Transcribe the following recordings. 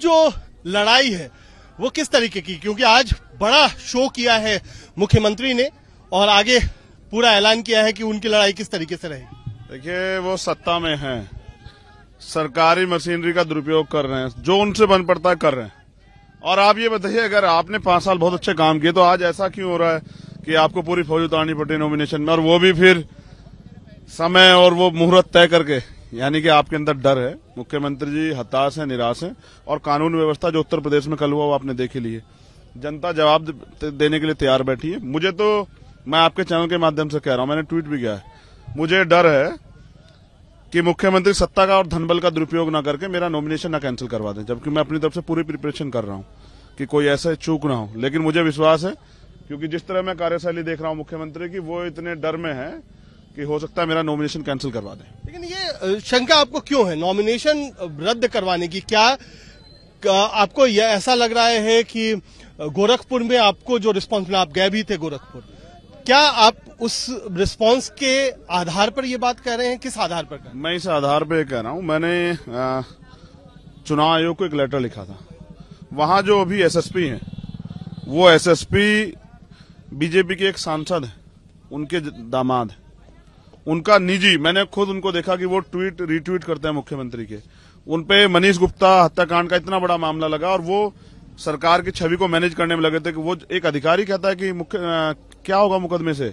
जो लड़ाई है वो किस तरीके की क्योंकि आज बड़ा शो किया है मुख्यमंत्री ने और आगे पूरा ऐलान किया है कि उनकी लड़ाई किस तरीके से रहेगी देखिए वो सत्ता में है सरकारी मशीनरी का दुरुपयोग कर रहे हैं जो उनसे बन पड़ता है कर रहे हैं और आप ये बताइए अगर आपने पांच साल बहुत अच्छे काम किए तो आज ऐसा क्यों हो रहा है कि आपको पूरी फौज उतारनी पड़ी नॉमिनेशन में और वो भी फिर समय और वो मुहूर्त तय करके यानी कि आपके अंदर डर है मुख्यमंत्री जी हताश हैं निराश हैं और कानून व्यवस्था जो उत्तर प्रदेश में कल हुआ वो आपने देखी ली है जनता जवाब देने के लिए तैयार बैठी है मुझे तो मैं आपके चैनल के माध्यम से कह रहा हूं मैंने ट्वीट भी किया है मुझे डर है कि मुख्यमंत्री सत्ता का और धनबल का दुरुपयोग न करके मेरा नॉमिनेशन ना कैंसिल करवा दें जबकि मैं अपनी तरफ से पूरी प्रिपरेशन कर रहा हूं कि कोई ऐसा चूक ना हो लेकिन मुझे विश्वास है क्योंकि जिस तरह मैं कार्यशैली देख रहा हूं मुख्यमंत्री की वो इतने डर में है कि हो सकता है मेरा नॉमिनेशन कैंसिल करवा दें लेकिन ये शंका आपको क्यों है नॉमिनेशन रद्द करवाने की क्या आपको यह ऐसा लग रहा है कि गोरखपुर में आपको जो रिस्पॉन्स मिला आप गए भी थे गोरखपुर क्या आप उस रिस्पॉन्स के आधार पर ये बात कह रहे हैं किस आधार पर मैं इस आधार पर कह रहा हूं मैंने चुनाव आयोग को एक लेटर लिखा था वहां जो अभी एसएसपी हैं वो एसएसपी बीजेपी के एक सांसद हैं उनके दामाद हैं उनका निजी मैंने खुद उनको देखा कि वो ट्वीट रीट्वीट करते हैं मुख्यमंत्री के उनपे मनीष गुप्ता हत्याकांड का इतना बड़ा मामला लगा और वो सरकार की छवि को मैनेज करने में लगे थे कि वो एक अधिकारी कहता है कि मुख्य क्या होगा मुकदमे से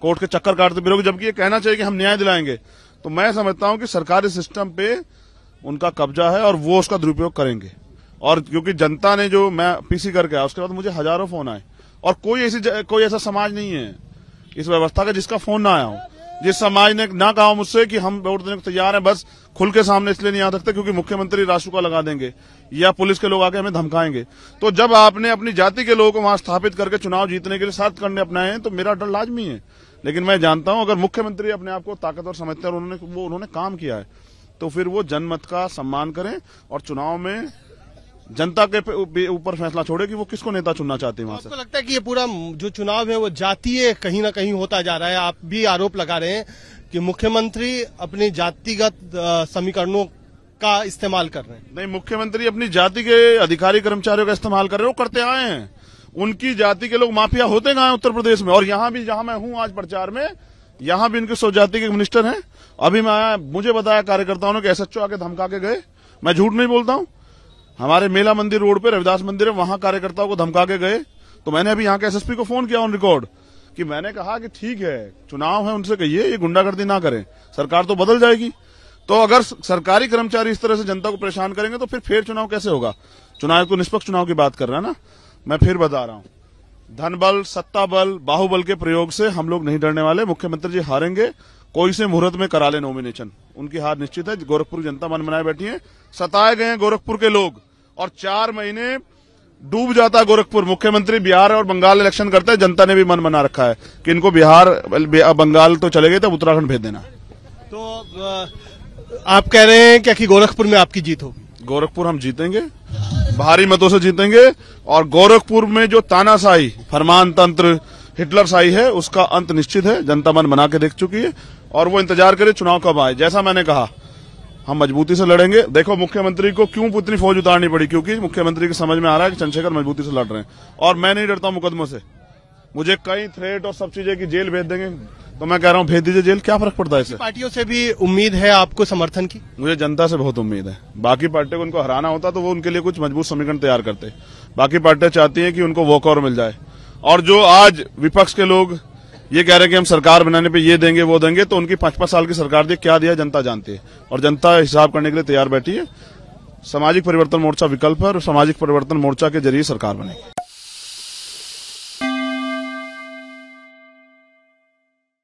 कोर्ट के चक्कर काटते फिरोगे जबकि ये कहना चाहिए कि हम न्याय दिलाएंगे तो मैं समझता हूं कि सरकारी सिस्टम पे उनका कब्जा है और वो उसका दुरुपयोग करेंगे और क्योंकि जनता ने जो मैं पीसी करके उसके बाद मुझे हजारों फोन आए और कोई ऐसी कोई ऐसा समाज नहीं है इस व्यवस्था का जिसका फोन ना आया हो जिस समाज ने ना कहा मुझसे कि हम वोट देने को तैयार हैं बस खुल के सामने इसलिए नहीं आ सकते क्योंकि मुख्यमंत्री का लगा देंगे या पुलिस के लोग आके हमें धमकाएंगे तो जब आपने अपनी जाति के लोगों को वहां स्थापित करके चुनाव जीतने के लिए सात करने अपनाए हैं तो मेरा डर लाजमी है लेकिन मैं जानता हूं अगर मुख्यमंत्री अपने आप को ताकतवर समझते हैं और उन्होंने वो उन्होंने काम किया है तो फिर वो जनमत का सम्मान करें और चुनाव में जनता के ऊपर फैसला छोड़े कि वो किसको नेता चुनना चाहते हैं वहाँ से आपको लगता है कि ये पूरा जो चुनाव है वो जातीय कहीं ना कहीं होता जा रहा है आप भी आरोप लगा रहे हैं कि मुख्यमंत्री अपने जातिगत समीकरणों का इस्तेमाल कर रहे हैं नहीं मुख्यमंत्री अपनी जाति के अधिकारी कर्मचारियों का इस्तेमाल कर रहे हो करते आए हैं उनकी जाति के लोग माफिया होते गए उत्तर प्रदेश में और यहाँ भी जहाँ मैं हूँ आज प्रचार में यहाँ भी इनके स्वजाति के मिनिस्टर हैं अभी मैं मुझे बताया कार्यकर्ताओं ने कि एसएचओ आके धमका के गए मैं झूठ नहीं बोलता हूँ हमारे मेला मंदिर रोड पे रविदास मंदिर है वहां कार्यकर्ताओं को धमका के गए तो मैंने अभी यहाँ के एसएसपी को फोन किया ऑन रिकॉर्ड कि मैंने कहा कि ठीक है चुनाव है उनसे कहिए ये गुंडागर्दी ना करें सरकार तो बदल जाएगी तो अगर सरकारी कर्मचारी इस तरह से जनता को परेशान करेंगे तो फिर फिर चुनाव कैसे होगा चुनाव को तो निष्पक्ष चुनाव की बात कर रहा है ना मैं फिर बता रहा हूँ धन बल सत्ता बल बाहुबल के प्रयोग से हम लोग नहीं डरने वाले मुख्यमंत्री जी हारेंगे कोई से मुहूर्त में करा ले नॉमिनेशन उनकी हार निश्चित है गोरखपुर जनता मन मनाए बैठी है सताए गए हैं गोरखपुर के लोग और चार महीने डूब जाता है गोरखपुर मुख्यमंत्री बिहार और बंगाल इलेक्शन करते हैं जनता ने भी मन मना रखा है कि इनको बिहार बंगाल तो चले गए तब उत्तराखंड भेज देना तो आप कह रहे हैं क्या कि गोरखपुर में आपकी जीत होगी गोरखपुर हम जीतेंगे भारी मतों से जीतेंगे और गोरखपुर में जो तानाशाही फरमान तंत्र हिटलर शाही है उसका अंत निश्चित है जनता मन मना के देख चुकी है और वो इंतजार करे चुनाव कब आए जैसा मैंने कहा हम मजबूती से लड़ेंगे देखो मुख्यमंत्री को क्यों इतनी फौज उतारनी पड़ी क्योंकि मुख्यमंत्री को समझ में आ रहा है कि चंद्रशेखर मजबूती से लड़ रहे हैं और मैं नहीं डरता मुकदमों से मुझे कई थ्रेट और सब चीजें की जेल भेज देंगे तो मैं कह रहा हूँ भेज दीजिए जेल क्या फर्क पड़ता है इससे पार्टियों से भी उम्मीद है आपको समर्थन की मुझे जनता से बहुत उम्मीद है बाकी पार्टियों को उनको हराना होता तो वो उनके लिए कुछ मजबूत समीकरण तैयार करते बाकी पार्टियां चाहती है कि उनको वॉकआउट मिल जाए और जो आज विपक्ष के लोग ये कह रहे कि हम सरकार बनाने पे ये देंगे वो देंगे तो उनकी पांच पांच साल की सरकार दी क्या दिया जनता जानती है और जनता हिसाब करने के लिए तैयार बैठी है सामाजिक परिवर्तन मोर्चा विकल्प है और सामाजिक परिवर्तन मोर्चा के जरिए सरकार बनेगी